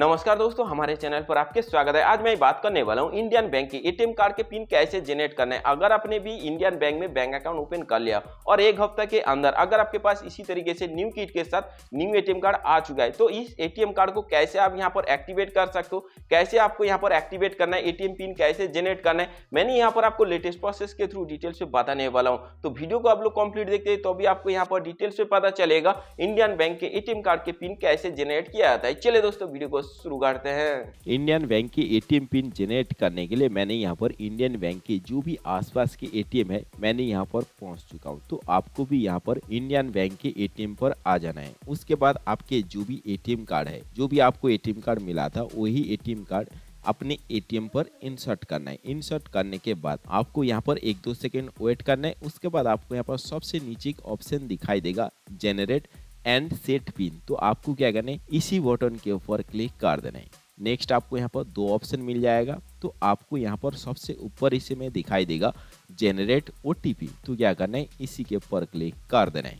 नमस्कार दोस्तों हमारे चैनल पर आपके स्वागत है आज मैं बात करने वाला हूँ इंडियन बैंक के एटीएम कार्ड के पिन कैसे जनरेट करना है अगर आपने भी इंडियन बैंक में बैंक अकाउंट ओपन कर लिया और एक हफ्ता के अंदर अगर आपके पास इसी तरीके से न्यू किट के साथ न्यू एटीएम कार्ड आ चुका है तो इस एटीएम कार्ड को कैसे आप यहाँ पर एक्टिवेट कर सकते हो कैसे आपको यहाँ पर एक्टिवेट करना है एटीएम पिन कैसे जेनेट करना है मैंने यहाँ पर आपको लेटेस्ट प्रोसेस के थ्रू डिटेल से बताने वाला हूँ तो वीडियो को आप लोग कंप्लीट देखते हैं तो भी आपको यहाँ पर डिटेल से पता चलेगा इंडियन बैंक के एटीएम कार्ड के पिन कैसे जेनेट किया जाता है चले दोस्तों वीडियो को शुरू करते हैं इंडियन बैंक की एटीएम पिन जनरेट करने के लिए मैंने यहाँ पर इंडियन बैंक के जो भी आसपास के एटीएम है मैंने यहाँ पर पहुँच चुका हूँ तो आपको भी यहाँ पर इंडियन बैंक के एटीएम पर आ जाना है उसके बाद आपके जो भी एटीएम कार्ड है जो भी आपको एटीएम कार्ड मिला था वही एटीएम कार्ड अपने एटीएम पर इंसर्ट करना है इंसर्ट करने के बाद आपको यहाँ पर एक दो सेकेंड वेट करना है उसके बाद आपको यहाँ पर सबसे नीचे एक ऑप्शन दिखाई देगा जेनरेट एंड सेट पिन तो आपको क्या करना है इसी बटन के ऊपर क्लिक कर देना है नेक्स्ट आपको यहाँ पर दो ऑप्शन मिल जाएगा तो आपको यहाँ पर सबसे ऊपर इसे में दिखाई देगा जेनरेट ओ तो क्या करना है इसी के ऊपर क्लिक कर देना है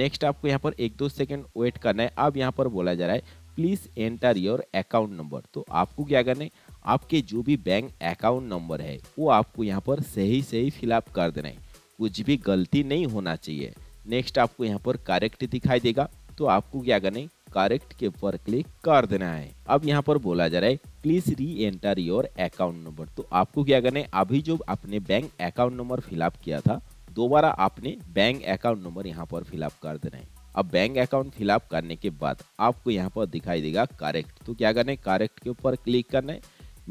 नेक्स्ट आपको यहाँ पर एक दो सेकेंड वेट करना है अब यहाँ पर बोला जा रहा है please enter your account number तो आपको क्या करना है आपके जो भी बैंक अकाउंट नंबर है वो आपको यहाँ पर सही सही फिलअप कर देना है कुछ भी गलती नहीं होना चाहिए नेक्स्ट आपको यहाँ पर करेक्ट दिखाई देगा तो आपको क्या करना है करेक्ट के ऊपर क्लिक कर देना है अब यहाँ पर बोला जा रहा है प्लीज री एंटर योर अकाउंट नंबर तो आपको क्या करना है अभी जो आपने बैंक अकाउंट नंबर फिलअप किया था दोबारा आपने बैंक अकाउंट नंबर यहाँ पर फिलअप कर देना है अब बैंक अकाउंट फिलअप करने के बाद आपको यहाँ पर दिखाई देगा करेक्ट तो क्या करना है करेक्ट के ऊपर क्लिक करना है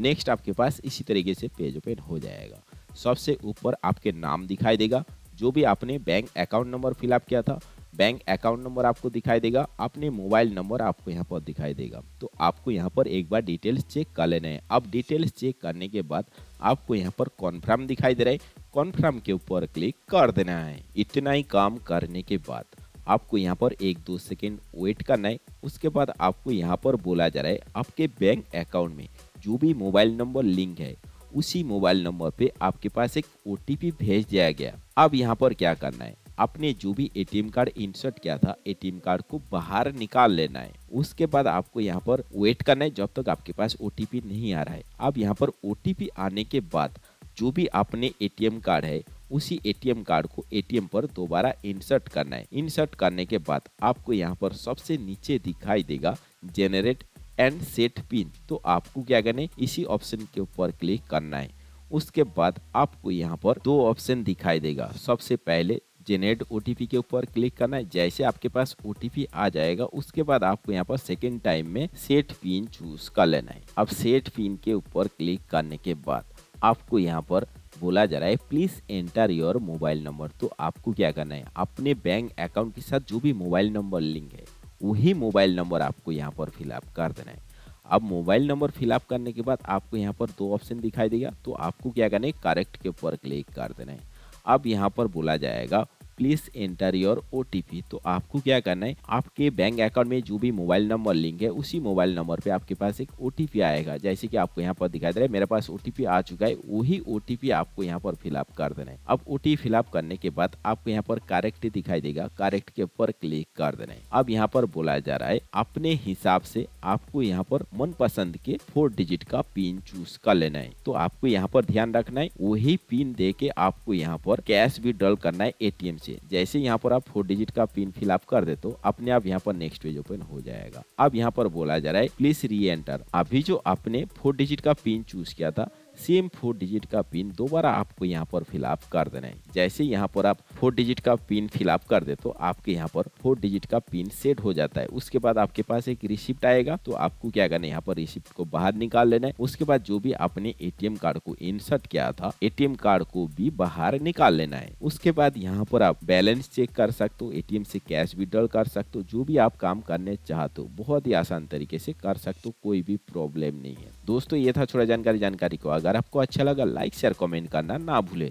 नेक्स्ट आपके पास इसी तरीके से पेज ओपन हो जाएगा सबसे ऊपर आपके नाम दिखाई देगा जो भी आपने बैंक अकाउंट नंबर फिलअप किया था बैंक अकाउंट नंबर आपको दिखाई देगा अपने मोबाइल नंबर आपको यहाँ पर दिखाई देगा तो आपको यहाँ पर एक बार डिटेल्स चेक कर लेना है अब डिटेल्स चेक करने के बाद आपको यहाँ पर कॉन्फर्म दिखाई दे रहा है कॉन्फर्म के ऊपर क्लिक कर देना है इतना ही काम करने के बाद आपको यहाँ पर एक दो सेकेंड वेट करना है उसके बाद आपको यहाँ पर बोला जा रहा है आपके बैंक अकाउंट में जो भी मोबाइल नंबर लिंक है उसी मोबाइल नंबर पे आपके पास एक ओ भेज दिया गया अब यहाँ पर क्या करना है आपने जो भी एटीएम कार्ड इंसर्ट किया था एटीएम कार्ड को बाहर निकाल लेना है उसके बाद आपको यहाँ पर वेट करना है जब तक आपके पास ओ नहीं आ रहा है अब यहाँ पर ओ आने के बाद जो भी आपने ए कार्ड है उसी एटीएम कार्ड को ए पर दोबारा इंसर्ट करना है इंसर्ट करने के बाद आपको यहाँ पर सबसे नीचे दिखाई देगा जेनरेट एंड सेट पिन तो आपको क्या करना है इसी ऑप्शन के ऊपर क्लिक करना है उसके बाद आपको यहाँ पर दो ऑप्शन दिखाई देगा सबसे पहले जेनेट ओ के ऊपर क्लिक करना है जैसे आपके पास ओ आ जाएगा उसके बाद आपको यहाँ पर सेकेंड टाइम में सेट पिन चूज कर लेना है अब सेट पिन के ऊपर क्लिक करने के बाद आपको यहाँ पर बोला जा रहा है please enter your mobile number तो आपको क्या करना है अपने बैंक अकाउंट के साथ जो भी मोबाइल नंबर लिंक है वही मोबाइल नंबर आपको यहाँ पर फिलअप कर देना है अब मोबाइल नंबर फिलअप करने के बाद आपको यहाँ पर दो ऑप्शन दिखाई देगा तो आपको क्या करना है करेक्ट के ऊपर क्लिक कर देना है अब यहाँ पर बोला जाएगा प्लीज एंटर योर ओ तो आपको क्या करना है आपके बैंक अकाउंट में जो भी मोबाइल नंबर लिंक है उसी मोबाइल नंबर पे आपके पास एक ओ आएगा जैसे कि आपको यहाँ पर दिखाई दे रहा है मेरे पास ओ आ चुका है वही ओ आपको यहाँ पर फिलअप कर देना है अब ओ फिलअप करने के बाद आपको यहाँ पर करेक्ट दिखाई देगा करेक्ट के ऊपर क्लिक कर देना है अब यहाँ पर बोला जा रहा है अपने हिसाब से आपको यहाँ पर मन पसंद के फोर डिजिट का पिन चूज कर लेना है तो आपको यहाँ पर ध्यान रखना है वही पिन दे के आपको यहाँ पर कैश भी ड्रॉल करना है एटीएम से नीचे जैसे यहाँ पर आप फोर डिजिट का पिन फिलअप कर दे तो अपने आप यहाँ पर नेक्स्ट पेज ओपन हो जाएगा अब यहाँ पर बोला जा रहा है प्लीज री एंटर अभी जो आपने फोर डिजिट का पिन चूज किया था सेम फोर डिजिट का पिन दोबारा आपको यहाँ पर फिलअप कर देना है जैसे यहाँ पर आप फोर डिजिट का पिन फिलअप कर दे तो आपके यहाँ पर फोर डिजिट का पिन सेट हो जाता है उसके बाद आपके पास एक रिसिप्ट आएगा तो आपको क्या करना है यहाँ पर रिसिप्ट को बाहर निकाल लेना है उसके बाद जो भी आपने ए कार्ड को इंसर्ट किया था एटीएम कार्ड को भी बाहर निकाल लेना है उसके बाद यहाँ पर आप बैलेंस चेक कर सकते हो एटीएम से कैश विड्रॉल कर सकते हो जो भी आप काम करने चाहते हो बहुत ही आसान तरीके से कर सकते हो कोई भी प्रॉब्लम नहीं है दोस्तों ये था छोटा जानकारी जानकारी को अगर आपको अच्छा लगा लाइक शेयर कमेंट करना ना भूले